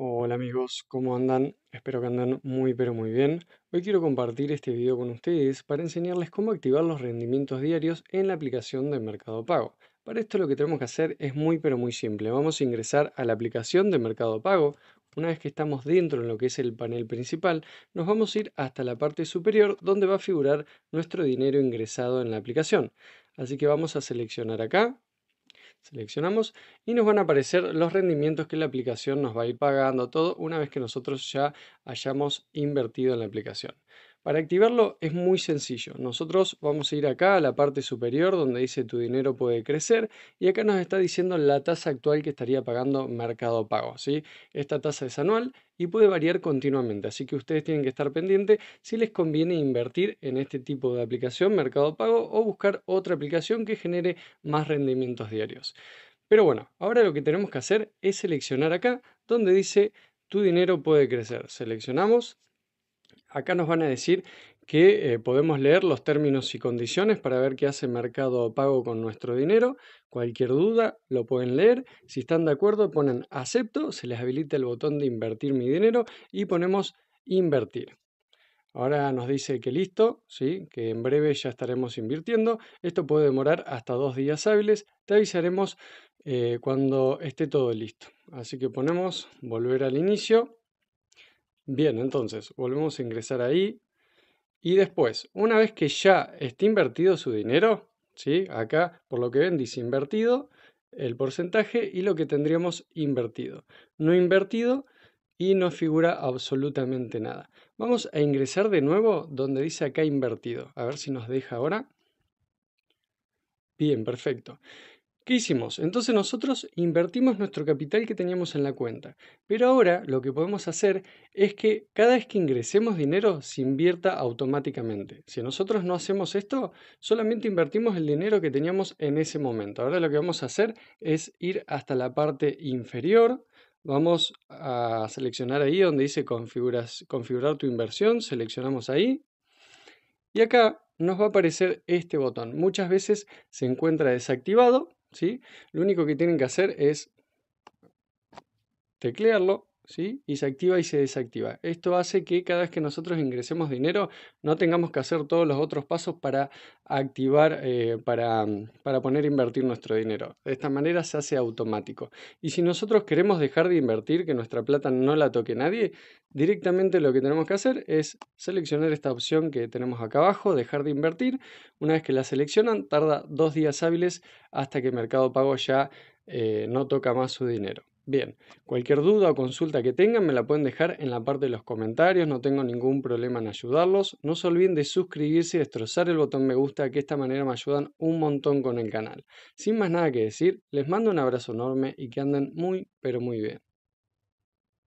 Hola amigos, ¿cómo andan? Espero que andan muy pero muy bien. Hoy quiero compartir este video con ustedes para enseñarles cómo activar los rendimientos diarios en la aplicación de Mercado Pago. Para esto lo que tenemos que hacer es muy pero muy simple. Vamos a ingresar a la aplicación de Mercado Pago. Una vez que estamos dentro en lo que es el panel principal, nos vamos a ir hasta la parte superior donde va a figurar nuestro dinero ingresado en la aplicación. Así que vamos a seleccionar acá Seleccionamos y nos van a aparecer los rendimientos que la aplicación nos va a ir pagando, todo una vez que nosotros ya hayamos invertido en la aplicación. Para activarlo es muy sencillo. Nosotros vamos a ir acá a la parte superior donde dice tu dinero puede crecer y acá nos está diciendo la tasa actual que estaría pagando Mercado Pago. ¿sí? Esta tasa es anual y puede variar continuamente, así que ustedes tienen que estar pendientes si les conviene invertir en este tipo de aplicación Mercado Pago o buscar otra aplicación que genere más rendimientos diarios. Pero bueno, ahora lo que tenemos que hacer es seleccionar acá donde dice tu dinero puede crecer. Seleccionamos Acá nos van a decir que eh, podemos leer los términos y condiciones para ver qué hace Mercado Pago con nuestro dinero. Cualquier duda lo pueden leer. Si están de acuerdo, ponen acepto, se les habilita el botón de invertir mi dinero y ponemos invertir. Ahora nos dice que listo, ¿sí? que en breve ya estaremos invirtiendo. Esto puede demorar hasta dos días hábiles. Te avisaremos eh, cuando esté todo listo. Así que ponemos volver al inicio Bien, entonces volvemos a ingresar ahí. Y después, una vez que ya esté invertido su dinero, ¿sí? acá por lo que ven dice invertido, el porcentaje y lo que tendríamos invertido. No invertido y no figura absolutamente nada. Vamos a ingresar de nuevo donde dice acá invertido. A ver si nos deja ahora. Bien, perfecto. Entonces nosotros invertimos nuestro capital que teníamos en la cuenta, pero ahora lo que podemos hacer es que cada vez que ingresemos dinero se invierta automáticamente. Si nosotros no hacemos esto, solamente invertimos el dinero que teníamos en ese momento. Ahora lo que vamos a hacer es ir hasta la parte inferior, vamos a seleccionar ahí donde dice configurar tu inversión, seleccionamos ahí y acá nos va a aparecer este botón. Muchas veces se encuentra desactivado lo único que tienen que hacer es teclearlo y se activa y se desactiva. Esto hace que cada vez que nosotros ingresemos dinero no tengamos que hacer todos los otros pasos para activar, eh, para, poner a invertir nuestro dinero. De esta manera se hace automático. Y si nosotros queremos dejar de invertir, que nuestra plata no la toque nadie, directamente lo que tenemos que hacer es seleccionar esta opción que tenemos acá abajo, dejar de invertir. Una vez que la seleccionan, tarda dos días hábiles hasta que Mercado Pago ya eh, no toca más su dinero. Bien, cualquier duda o consulta que tengan me la pueden dejar en la parte de los comentarios, no tengo ningún problema en ayudarlos. No se olviden de suscribirse y destrozar el botón me gusta, que de esta manera me ayudan un montón con el canal. Sin más nada que decir, les mando un abrazo enorme y que anden muy, pero muy bien.